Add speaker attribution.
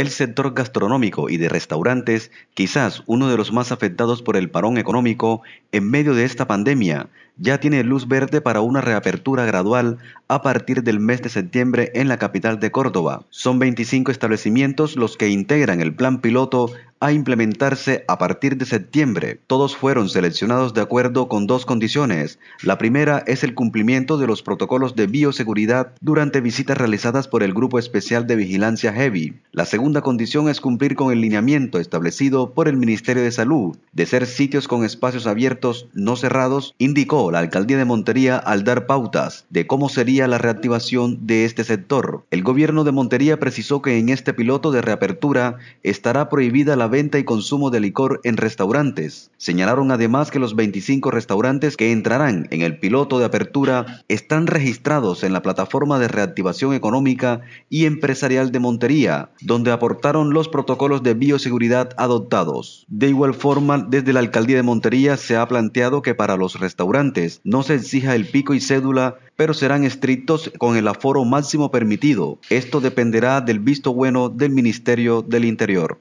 Speaker 1: El sector gastronómico y de restaurantes, quizás uno de los más afectados por el parón económico en medio de esta pandemia, ya tiene luz verde para una reapertura gradual a partir del mes de septiembre en la capital de Córdoba. Son 25 establecimientos los que integran el plan piloto a implementarse a partir de septiembre. Todos fueron seleccionados de acuerdo con dos condiciones. La primera es el cumplimiento de los protocolos de bioseguridad durante visitas realizadas por el Grupo Especial de Vigilancia Heavy. La segunda condición es cumplir con el lineamiento establecido por el Ministerio de Salud de ser sitios con espacios abiertos no cerrados, indicó la alcaldía de Montería al dar pautas de cómo sería la reactivación de este sector. El gobierno de Montería precisó que en este piloto de reapertura estará prohibida la venta y consumo de licor en restaurantes. Señalaron además que los 25 restaurantes que entrarán en el piloto de apertura están registrados en la plataforma de reactivación económica y empresarial de Montería, donde aportaron los protocolos de bioseguridad adoptados. De igual forma, desde la alcaldía de Montería se ha planteado que para los restaurantes no se exija el pico y cédula pero serán estrictos con el aforo máximo permitido. Esto dependerá del visto bueno del Ministerio del Interior.